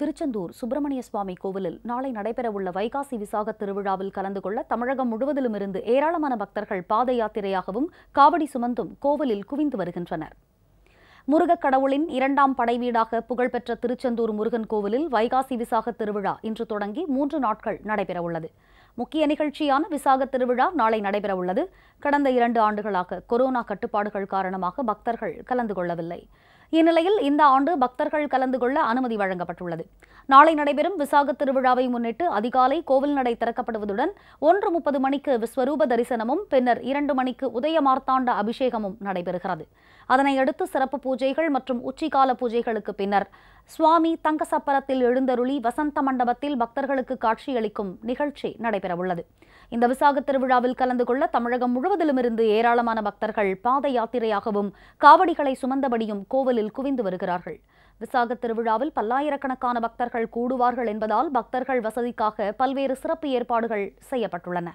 திருச்செந்தூர் சுப்பிரமணிய சுவாமி கோவிலில் நாளை நடைபெறவுள்ள வைகாசி விசாக திருவிழாவில் கலந்து கொள்ள தமிழகம் முழுவதிலும் இருந்து ஏராளமான பக்தர்கள் பாத யாத்திரையாகவும் காவடி சுமந்தும் கோவிலில் குவிந்து வருகின்றனர் முருகக் கடவுளின் இரண்டாம் படைவீடாக புகழ்பெற்ற திருச்செந்தூர் முருகன் கோவிலில் வைகாசி விசாக திருவிழா இன்று தொடங்கி மூன்று நாட்கள் நடைபெறவுள்ளது முக்கிய நிகழ்ச்சியான விசாக திருவிழா நாளை நடைபெறவுள்ளது கடந்த இரண்டு ஆண்டுகளாக கொரோனா கட்டுப்பாடுகள் காரணமாக பக்தர்கள் கலந்து கொள்ளவில்லை இந்நிலையில் இந்த ஆண்டு பக்தர்கள் கலந்து கொள்ள அனுமதி வழங்கப்பட்டுள்ளது நாளை நடைபெறும் விசாக திருவிழாவை முன்னிட்டு அதிகாலை கோவில் நடை திறக்கப்படுவதுடன் ஒன்று முப்பது மணிக்கு விஸ்வரூப தரிசனமும் பின்னர் இரண்டு மணிக்கு உதய மார்த்தாண்ட அபிஷேகமும் நடைபெறுகிறது அதனையடுத்து சிறப்பு பூஜைகள் மற்றும் உச்சிகால பூஜைகளுக்கு பின்னர் சுவாமி தங்கசப்பரத்தில் எழுந்தருளி வசந்த மண்டபத்தில் பக்தர்களுக்கு காட்சியளிக்கும் நிகழ்ச்சி நடைபெறவுள்ளது இந்த விசாக திருவிழாவில் கலந்து கொள்ள தமிழகம் முழுவதிலுமிருந்து ஏராளமான பக்தர்கள் பாத யாத்திரையாகவும் காவடிகளை சுமந்தபடியும் கோவிலில் கோவிலில் குவிந்து வருகிறார்கள் விசாக திருவிழாவில் பல்லாயிரக்கணக்கான பக்தர்கள் கூடுவார்கள் என்பதால் பக்தர்கள் வசதிக்காக பல்வேறு சிறப்பு ஏற்பாடுகள் செய்யப்பட்டுள்ளன